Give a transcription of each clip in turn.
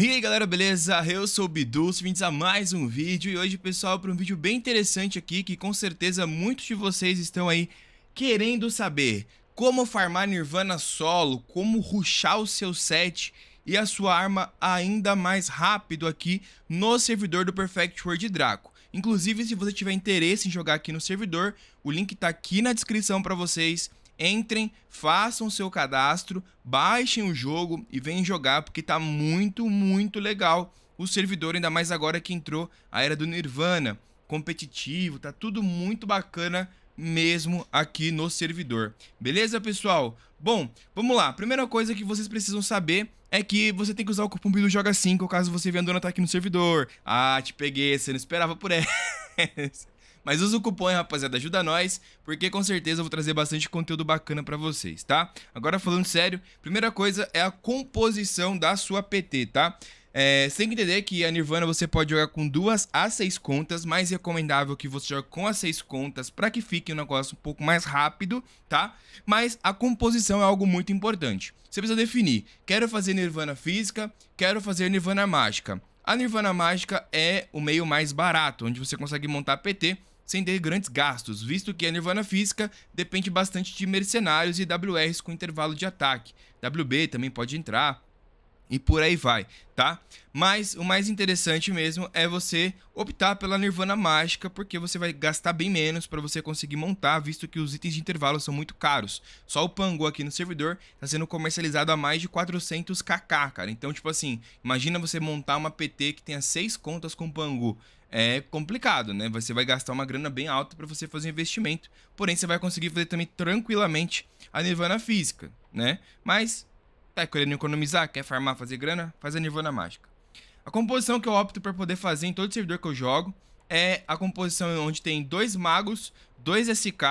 E aí galera, beleza? Eu sou o Bidu, bem-vindos a mais um vídeo e hoje pessoal para um vídeo bem interessante aqui que com certeza muitos de vocês estão aí querendo saber como farmar Nirvana solo, como ruxar o seu set e a sua arma ainda mais rápido aqui no servidor do Perfect World Draco. Inclusive se você tiver interesse em jogar aqui no servidor, o link está aqui na descrição para vocês Entrem, façam seu cadastro, baixem o jogo e venham jogar porque tá muito, muito legal. O servidor ainda mais agora que entrou a era do Nirvana, competitivo, tá tudo muito bacana mesmo aqui no servidor. Beleza, pessoal? Bom, vamos lá. Primeira coisa que vocês precisam saber é que você tem que usar o cupom do Joga 5 caso você venha andando tá aqui no servidor. Ah, te peguei, você não esperava por essa. Mas usa o cupom, rapaziada, ajuda nós, porque com certeza eu vou trazer bastante conteúdo bacana para vocês, tá? Agora falando sério, primeira coisa é a composição da sua PT, tá? É, você tem que entender que a Nirvana você pode jogar com duas a seis contas, mais recomendável que você jogue com as seis contas para que fique um negócio um pouco mais rápido, tá? Mas a composição é algo muito importante. Você precisa definir: quero fazer Nirvana física, quero fazer Nirvana mágica. A Nirvana mágica é o meio mais barato, onde você consegue montar PT sem ter grandes gastos, visto que a Nirvana física depende bastante de mercenários e WRs com intervalo de ataque. WB também pode entrar, e por aí vai, tá? Mas o mais interessante mesmo é você optar pela Nirvana Mágica, porque você vai gastar bem menos para você conseguir montar, visto que os itens de intervalo são muito caros. Só o Pangu aqui no servidor está sendo comercializado a mais de 400kk, cara. Então, tipo assim, imagina você montar uma PT que tenha 6 contas com Pangu é complicado, né? Você vai gastar uma grana bem alta para você fazer um investimento, porém você vai conseguir fazer também tranquilamente a Nirvana física, né? Mas tá querendo economizar, quer farmar, fazer grana, faz a Nirvana mágica. A composição que eu opto para poder fazer em todo servidor que eu jogo é a composição onde tem dois magos, dois SK,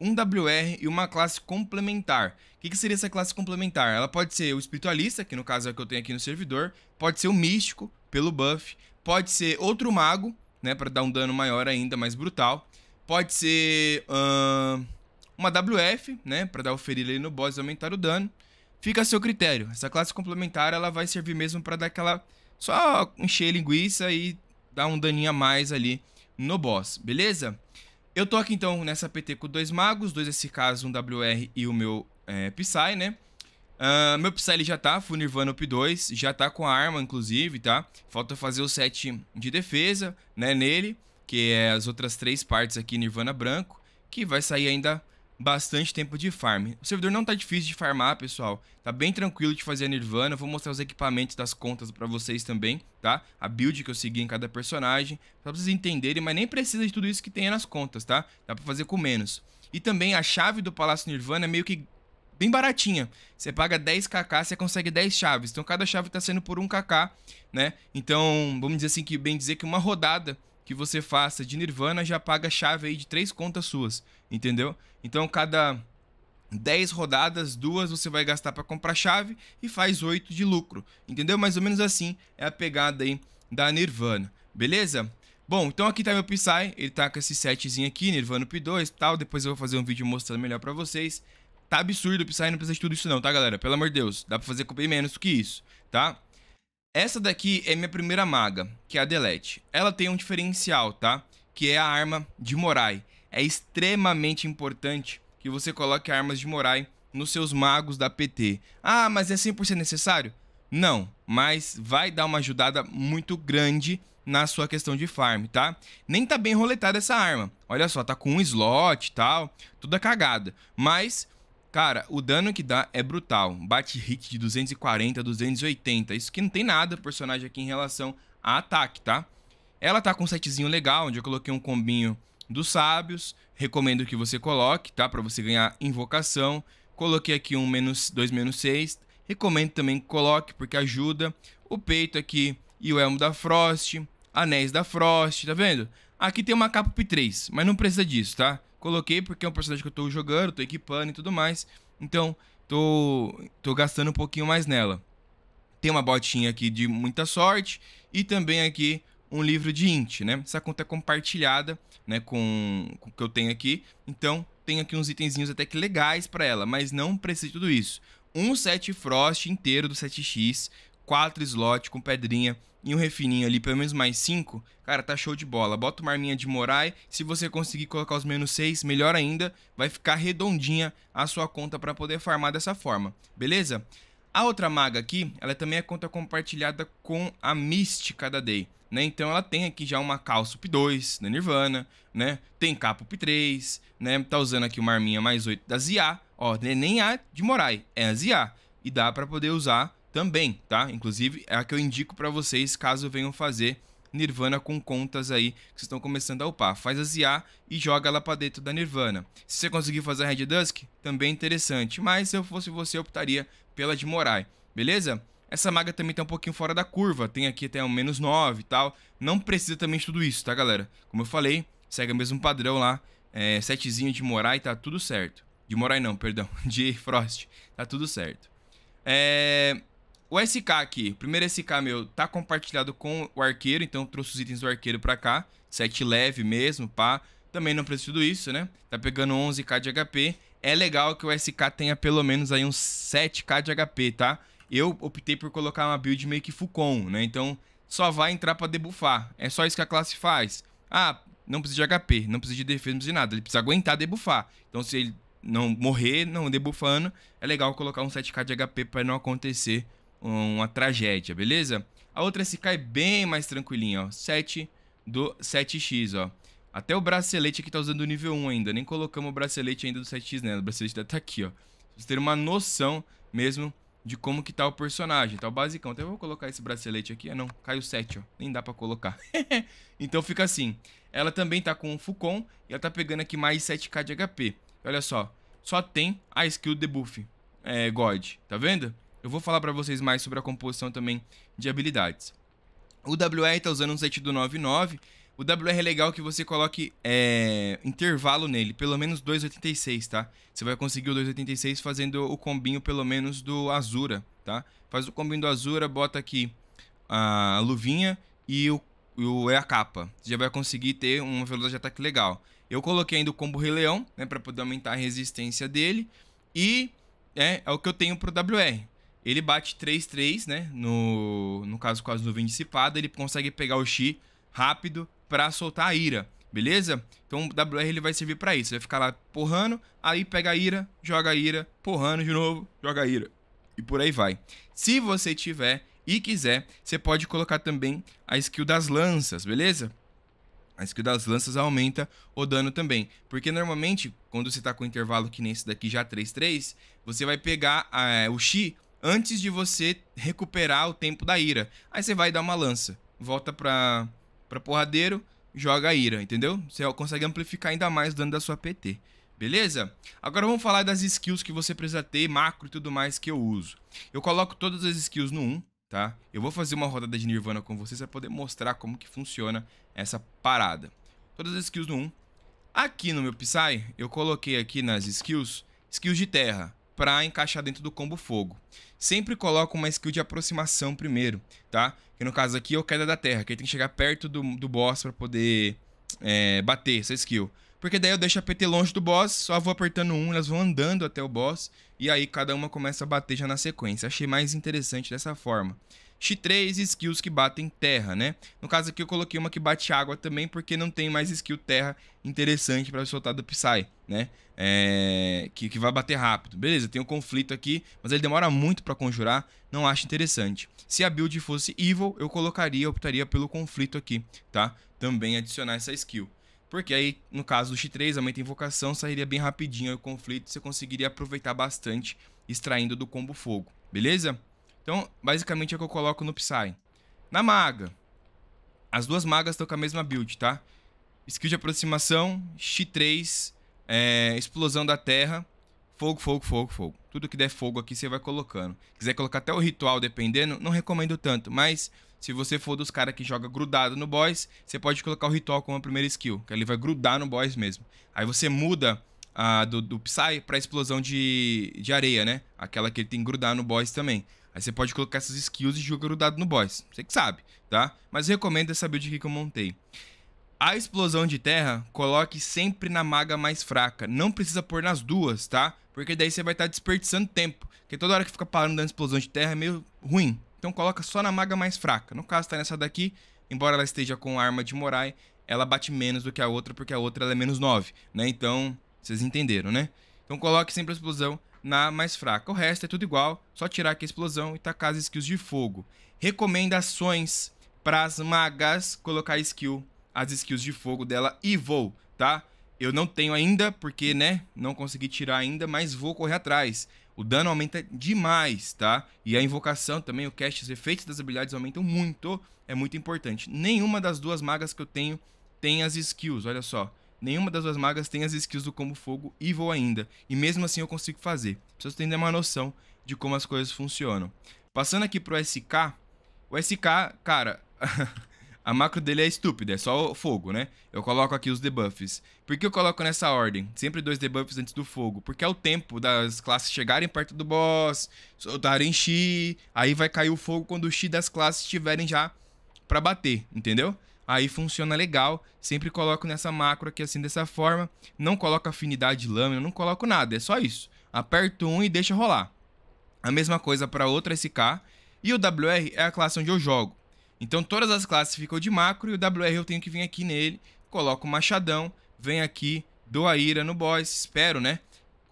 um WR e uma classe complementar. O que, que, seria essa classe complementar? Ela pode ser o espiritualista, que no caso é o que eu tenho aqui no servidor, pode ser o místico, pelo buff. Pode ser outro mago, né? Pra dar um dano maior ainda, mais brutal. Pode ser uh, uma WF, né? Pra dar o ferir ali no boss e aumentar o dano. Fica a seu critério. Essa classe complementar, ela vai servir mesmo pra dar aquela... Só encher linguiça e dar um daninho a mais ali no boss, beleza? Eu tô aqui então nessa PT com dois magos, dois SKs, um WR e o meu é, Psy, né? Uh, meu Psy já tá, Full Nirvana Up 2, já tá com a arma, inclusive, tá? Falta fazer o set de defesa, né, nele, que é as outras três partes aqui, Nirvana Branco, que vai sair ainda bastante tempo de farm. O servidor não tá difícil de farmar, pessoal. Tá bem tranquilo de fazer a Nirvana. vou mostrar os equipamentos das contas para vocês também, tá? A build que eu segui em cada personagem, para vocês entenderem, mas nem precisa de tudo isso que tem nas contas, tá? Dá para fazer com menos. E também a chave do Palácio Nirvana é meio que bem baratinha. Você paga 10kk, você consegue 10 chaves. Então cada chave está sendo por 1kk, né? Então, vamos dizer assim que bem dizer que uma rodada que você faça de Nirvana já paga chave aí de três contas suas, entendeu? Então cada 10 rodadas, duas você vai gastar para comprar chave e faz 8 de lucro, entendeu? Mais ou menos assim é a pegada aí da Nirvana, beleza? Bom, então aqui tá meu Psy, ele tá com esse setzinho aqui, Nirvana P2 e tal, depois eu vou fazer um vídeo mostrando melhor para vocês tá absurdo, o Psy não precisa de tudo isso não, tá, galera? Pelo amor de Deus, dá pra fazer com bem menos que isso, tá? Essa daqui é minha primeira maga, que é a Delete. Ela tem um diferencial, tá? Que é a arma de Morai. É extremamente importante que você coloque armas de Morai nos seus magos da PT. Ah, mas é 100% necessário? Não, mas vai dar uma ajudada muito grande na sua questão de farm, tá? Nem tá bem roletada essa arma. Olha só, tá com um slot e tal, toda cagada. Mas Cara, o dano que dá é brutal. Bate hit de 240 a 280. Isso que não tem nada, personagem aqui, em relação a ataque, tá? Ela tá com um setzinho legal, onde eu coloquei um combinho dos sábios. Recomendo que você coloque, tá? Pra você ganhar invocação. Coloquei aqui um menos 2 menos 6. Recomendo também que coloque, porque ajuda. O peito aqui e o elmo da Frost. Anéis da Frost, tá vendo? Aqui tem uma capa P3, mas não precisa disso, tá? Coloquei porque é um personagem que eu tô jogando, tô equipando e tudo mais. Então, tô, tô gastando um pouquinho mais nela. Tem uma botinha aqui de muita sorte e também aqui um livro de int, né? Essa conta é compartilhada, né, com, com o que eu tenho aqui. Então, tem aqui uns itenzinhos até que legais para ela, mas não precisa de tudo isso. Um set Frost inteiro do 7x quatro slot com pedrinha e um refininho ali, pelo menos mais cinco, cara, tá show de bola. Bota uma arminha de Morai, se você conseguir colocar os menos seis, melhor ainda, vai ficar redondinha a sua conta para poder farmar dessa forma, beleza? A outra maga aqui, ela também é conta compartilhada com a Mística da Day, né? Então ela tem aqui já uma up 2 da Nirvana, né? Tem up 3, né? Tá usando aqui uma arminha mais 8 da Zia, ó, né, nem a de Morai, é a Zia. E dá para poder usar também, tá? Inclusive, é a que eu indico para vocês caso venham fazer Nirvana com contas aí que vocês estão começando a upar. Faz a ZA e joga ela para dentro da Nirvana. Se você conseguir fazer a Red Dusk, também interessante, mas se eu fosse você, eu optaria pela de Morai, beleza? Essa maga também tá um pouquinho fora da curva, tem aqui até um menos 9 e tal. Não precisa também de tudo isso, tá, galera? Como eu falei, segue o mesmo padrão lá, é, setezinho de Morai, tá tudo certo. De Morai não, perdão, de Frost, tá tudo certo. É... O SK aqui, o primeiro SK meu, tá compartilhado com o arqueiro, então trouxe os itens do arqueiro pra cá. set leve mesmo, pá. Também não precisa tudo isso, né? Tá pegando 11k de HP. É legal que o SK tenha pelo menos aí uns 7k de HP, tá? Eu optei por colocar uma build meio que Fucon, né? Então só vai entrar pra debufar. É só isso que a classe faz. Ah, não precisa de HP, não precisa de defesa, não precisa de nada. Ele precisa aguentar debufar. Então se ele não morrer, não debufando, é legal colocar uns 7k de HP pra não acontecer uma tragédia, beleza? A outra SK é bem mais tranquilinha, ó. 7 do 7x, ó. Até o bracelete aqui tá usando o nível 1 ainda. Nem colocamos o bracelete ainda do 7x nela. O bracelete ainda tá aqui, ó. Pra vocês terem uma noção mesmo de como que tá o personagem, tá o basicão. Até vou colocar esse bracelete aqui. Ah, não. Caiu 7, ó. Nem dá pra colocar. então fica assim. Ela também tá com o Fucon e ela tá pegando aqui mais 7k de HP. olha só. Só tem a skill debuff. É, God. Tá vendo? Eu vou falar para vocês mais sobre a composição também de habilidades. O WR está usando um set do 99. O WR é legal que você coloque é, intervalo nele, pelo menos 2,86, tá? Você vai conseguir o 2,86 fazendo o combinho pelo menos do Azura, tá? Faz o combinho do Azura, bota aqui a luvinha e o, o é a capa. Você já vai conseguir ter uma velocidade de ataque legal. Eu coloquei ainda o combo Rei Leão, né, para poder aumentar a resistência dele. E é, é o que eu tenho pro WR. Ele bate 3-3, né? No, no caso, com as nuvens dissipadas, Ele consegue pegar o Xi rápido para soltar a ira, beleza? Então o WR ele vai servir para isso. Vai ficar lá porrando, aí pega a ira, joga a ira, porrando de novo, joga a ira. E por aí vai. Se você tiver e quiser, você pode colocar também a skill das lanças, beleza? A skill das lanças aumenta o dano também. Porque normalmente, quando você tá com um intervalo que nem esse daqui já 3-3, você vai pegar é, o Xi antes de você recuperar o tempo da ira. Aí você vai dar uma lança, volta pra, pra porradeiro, joga a ira, entendeu? Você consegue amplificar ainda mais o dano da sua PT. Beleza? Agora vamos falar das skills que você precisa ter, macro e tudo mais que eu uso. Eu coloco todas as skills no 1, tá? Eu vou fazer uma rodada de Nirvana com vocês para poder mostrar como que funciona essa parada. Todas as skills no 1. Aqui no meu Psy, eu coloquei aqui nas skills, skills de terra para encaixar dentro do combo fogo. Sempre coloca uma skill de aproximação primeiro, tá? Que no caso aqui é o Queda da Terra, que ele tem que chegar perto do, do boss para poder é, bater essa skill. Porque daí eu deixo a PT longe do boss, só vou apertando um, elas vão andando até o boss, e aí cada uma começa a bater já na sequência. Achei mais interessante dessa forma. X3 skills que batem terra, né? No caso aqui eu coloquei uma que bate água também, porque não tem mais skill terra interessante para soltar do Psy, né? É... Que, que vai bater rápido. Beleza, tem um conflito aqui, mas ele demora muito para conjurar, não acho interessante. Se a build fosse Evil, eu colocaria, optaria pelo conflito aqui, tá? Também adicionar essa skill. Porque aí, no caso do X3, aumenta a invocação, sairia bem rapidinho o conflito, você conseguiria aproveitar bastante extraindo do combo fogo, beleza? Então, basicamente é o que eu coloco no Psy. Na maga. As duas magas estão com a mesma build, tá? Skill de aproximação, X3, é, explosão da terra, fogo, fogo, fogo, fogo. Tudo que der fogo aqui você vai colocando. Quiser colocar até o ritual, dependendo, não recomendo tanto, mas se você for dos caras que joga grudado no boss, você pode colocar o ritual como a primeira skill, que ele vai grudar no boss mesmo. Aí você muda a do, do Psy pra explosão de, de areia, né? Aquela que ele tem que grudar no boss também. Aí você pode colocar essas skills e jogar o dado no boss. Você que sabe, tá? Mas recomendo essa build aqui que eu montei. A explosão de terra, coloque sempre na maga mais fraca. Não precisa pôr nas duas, tá? Porque daí você vai estar tá desperdiçando tempo. Porque toda hora que fica parando dando explosão de terra é meio ruim. Então coloca só na maga mais fraca. No caso, tá nessa daqui. Embora ela esteja com arma de Morai, ela bate menos do que a outra, porque a outra é menos 9, né? Então, vocês entenderam, né? Então coloque sempre a explosão na mais fraca. O resto é tudo igual, só tirar aqui a explosão e tacar as skills de fogo. Recomendações para as magas colocar skill, as skills de fogo dela e vou, tá? Eu não tenho ainda, porque, né, não consegui tirar ainda, mas vou correr atrás. O dano aumenta demais, tá? E a invocação também, o cast, os efeitos das habilidades aumentam muito, é muito importante. Nenhuma das duas magas que eu tenho tem as skills, olha só. Nenhuma das duas magas tem as skills do combo fogo e vou ainda, e mesmo assim eu consigo fazer. Preciso ter uma noção de como as coisas funcionam. Passando aqui pro SK, o SK, cara, a macro dele é estúpida, é só o fogo, né? Eu coloco aqui os debuffs. Por que eu coloco nessa ordem? Sempre dois debuffs antes do fogo, porque é o tempo das classes chegarem perto do boss, soltarem Xi, aí vai cair o fogo quando o X das classes estiverem já para bater, entendeu? aí funciona legal. Sempre coloco nessa macro aqui assim dessa forma. Não coloco afinidade lâmina, não coloco nada, é só isso. Aperto 1 um e deixa rolar. A mesma coisa para outra SK. E o WR é a classe onde eu jogo. Então todas as classes ficam de macro e o WR eu tenho que vir aqui nele, coloco o machadão, vem aqui, dou a ira no boss, espero, né?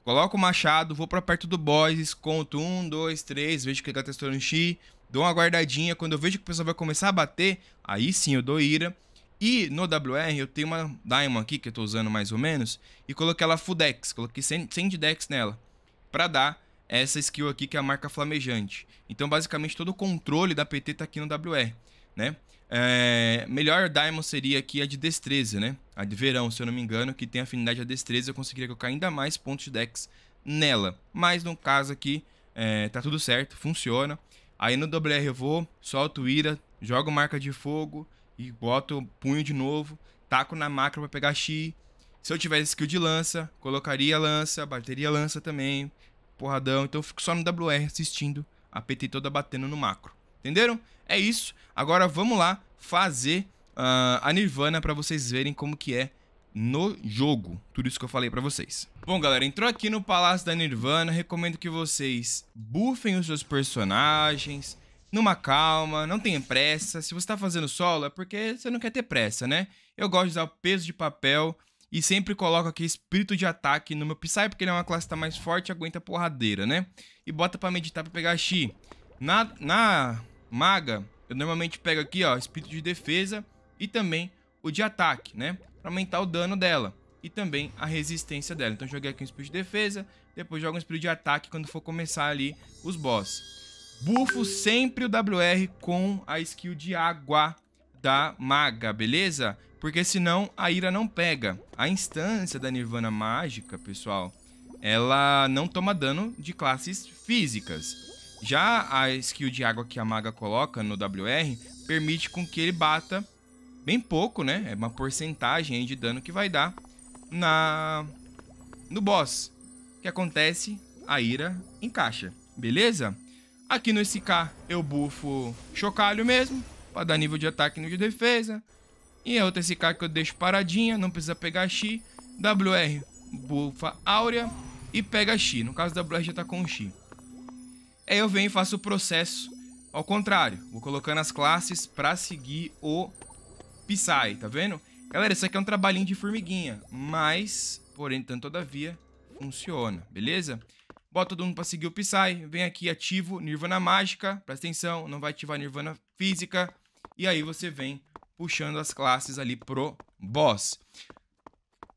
Coloco o machado, vou para perto do boss, conto 1, 2, 3, vejo que ele tá texturando X, dou uma guardadinha, quando eu vejo que o pessoal vai começar a bater, aí sim eu dou ira. E no WR eu tenho uma Diamond aqui, que eu tô usando mais ou menos, e coloquei ela full dex, coloquei 100, de dex nela, pra dar essa skill aqui que é a marca flamejante. Então basicamente todo o controle da PT tá aqui no WR, né? É, melhor Diamond seria aqui a de destreza, né? A de verão, se eu não me engano, que tem afinidade à destreza, eu conseguiria colocar ainda mais pontos de dex nela. Mas no caso aqui, é, tá tudo certo, funciona. Aí no WR eu vou, solto ira, jogo marca de fogo e boto punho de novo, taco na macro para pegar chi. Se eu tivesse skill de lança, colocaria lança, bateria lança também, porradão. Então eu fico só no WR assistindo a PT toda batendo no macro. Entenderam? É isso. Agora vamos lá fazer uh, a Nirvana para vocês verem como que é no jogo. Tudo isso que eu falei pra vocês. Bom, galera, entrou aqui no Palácio da Nirvana. Recomendo que vocês buffem os seus personagens numa calma, não tenha pressa. Se você tá fazendo solo, é porque você não quer ter pressa, né? Eu gosto de usar o peso de papel e sempre coloco aqui espírito de ataque no meu Psy, porque ele é uma classe que tá mais forte e aguenta porradeira, né? E bota pra meditar pra pegar Xi. Na, na maga, eu normalmente pego aqui, ó, espírito de defesa e também o de ataque, né? aumentar o dano dela e também a resistência dela. Então joguei aqui um espírito de defesa, depois jogo um espírito de ataque quando for começar ali os boss. Bufo sempre o WR com a skill de água da maga, beleza? Porque senão a ira não pega. A instância da Nirvana Mágica, pessoal, ela não toma dano de classes físicas. Já a skill de água que a maga coloca no WR permite com que ele bata bem pouco, né? É uma porcentagem aí de dano que vai dar na no boss. O que acontece? A ira encaixa, beleza? Aqui no SK eu bufo chocalho mesmo, para dar nível de ataque e nível de defesa. E a outra SK que eu deixo paradinha, não precisa pegar X. WR bufa Áurea e pega X. No caso, WR já tá com X. Aí eu venho e faço o processo ao contrário. Vou colocando as classes para seguir o Psy, tá vendo? Galera, isso aqui é um trabalhinho de formiguinha, mas, porém, tanto todavia, funciona, beleza? Bota todo mundo pra seguir o Psy, vem aqui, ativo Nirvana Mágica, presta atenção, não vai ativar Nirvana Física, e aí você vem puxando as classes ali pro boss.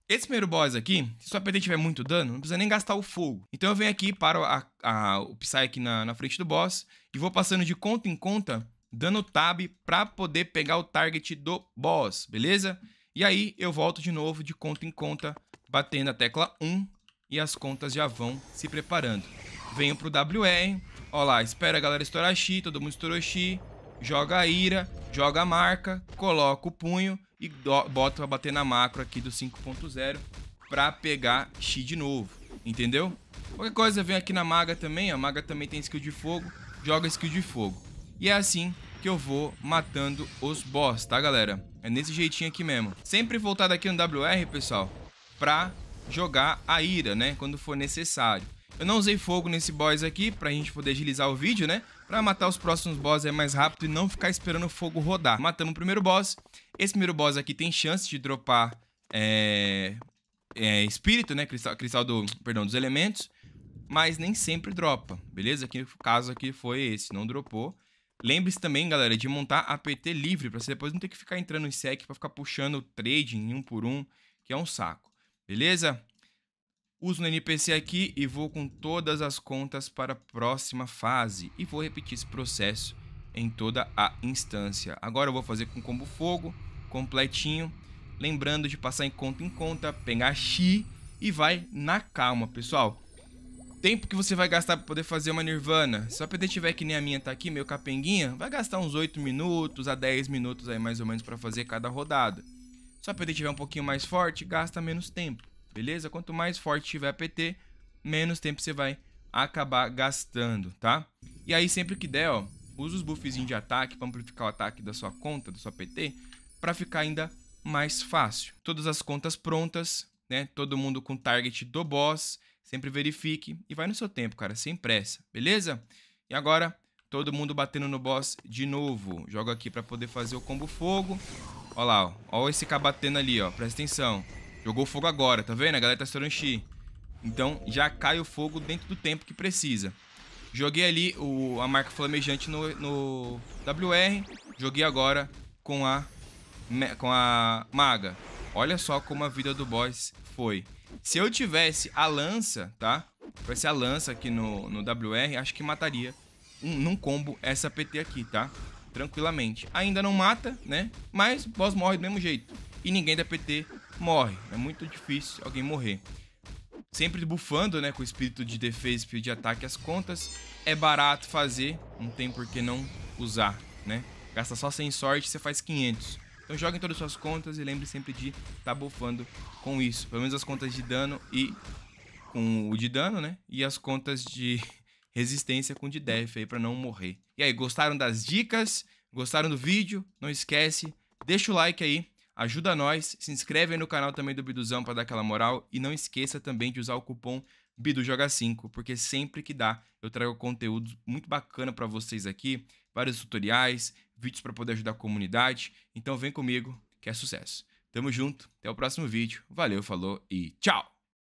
Esse primeiro boss aqui, se sua PT tiver muito dano, não precisa nem gastar o fogo. Então eu venho aqui, paro a, a, o Psy aqui na, na frente do boss, e vou passando de conta em conta dando tab para poder pegar o target do boss, beleza? E aí eu volto de novo de conta em conta, batendo a tecla 1 e as contas já vão se preparando. Venho pro WR, ó lá, espera a galera estourar Xi, todo mundo estourou Xi, joga a ira, joga a marca, coloca o punho e bota pra bater na macro aqui do 5.0 pra pegar Xi de novo, entendeu? Qualquer coisa vem aqui na maga também, a maga também tem skill de fogo, joga skill de fogo. E é assim que eu vou matando os boss, tá, galera? É nesse jeitinho aqui mesmo. Sempre voltar daqui no WR, pessoal, pra jogar a ira, né? Quando for necessário. Eu não usei fogo nesse boss aqui pra gente poder agilizar o vídeo, né? Pra matar os próximos boss é mais rápido e não ficar esperando o fogo rodar. Matamos o primeiro boss. Esse primeiro boss aqui tem chance de dropar é... É, espírito, né? Cristal, cristal do... Perdão, dos elementos. Mas nem sempre dropa, beleza? Aqui, o caso aqui foi esse, não dropou. Lembre-se também, galera, de montar APT livre, para você depois não ter que ficar entrando em SEC para ficar puxando o trading um por um, que é um saco. Beleza? Uso no NPC aqui e vou com todas as contas para a próxima fase. E vou repetir esse processo em toda a instância. Agora eu vou fazer com combo fogo, completinho. Lembrando de passar em conta em conta, pegar X e vai na calma, pessoal tempo que você vai gastar para poder fazer uma nirvana, se a PT tiver que nem a minha tá aqui, meio capenguinha, vai gastar uns 8 minutos a 10 minutos aí mais ou menos para fazer cada rodada. Se a PT tiver um pouquinho mais forte, gasta menos tempo, beleza? Quanto mais forte tiver a PT, menos tempo você vai acabar gastando, tá? E aí sempre que der, ó, usa os buffzinhos de ataque para amplificar o ataque da sua conta, da sua PT, para ficar ainda mais fácil. Todas as contas prontas, né? Todo mundo com target do boss Sempre verifique e vai no seu tempo, cara, sem pressa, beleza? E agora, todo mundo batendo no boss de novo. Jogo aqui pra poder fazer o combo fogo. Ó lá, ó. Ó esse cara batendo ali, ó. Presta atenção. Jogou fogo agora, tá vendo? A galera tá estourando chi. Então, já cai o fogo dentro do tempo que precisa. Joguei ali o, a marca flamejante no, no WR. Joguei agora com a, com a maga. Olha só como a vida do boss foi. Se eu tivesse a lança, tá? Vai ser a lança aqui no, no WR, acho que mataria um, num combo essa PT aqui, tá? Tranquilamente. Ainda não mata, né? Mas o boss morre do mesmo jeito. E ninguém da PT morre. É muito difícil alguém morrer. Sempre bufando, né? Com o espírito de defesa, espírito de ataque, as contas. É barato fazer, não tem por que não usar, né? Gasta só 100 sorte, você faz 500. Então joguem todas as suas contas e lembre sempre de estar tá bufando com isso. Pelo menos as contas de dano e com o de dano, né? E as contas de resistência com o de def aí para não morrer. E aí, gostaram das dicas? Gostaram do vídeo? Não esquece, deixa o like aí, ajuda nós, se inscreve aí no canal também do Biduzão para dar aquela moral e não esqueça também de usar o cupom BIDUJOGA5, porque sempre que dá eu trago conteúdo muito bacana para vocês aqui vários tutoriais, vídeos para poder ajudar a comunidade. Então vem comigo que é sucesso. Tamo junto, até o próximo vídeo. Valeu, falou e tchau!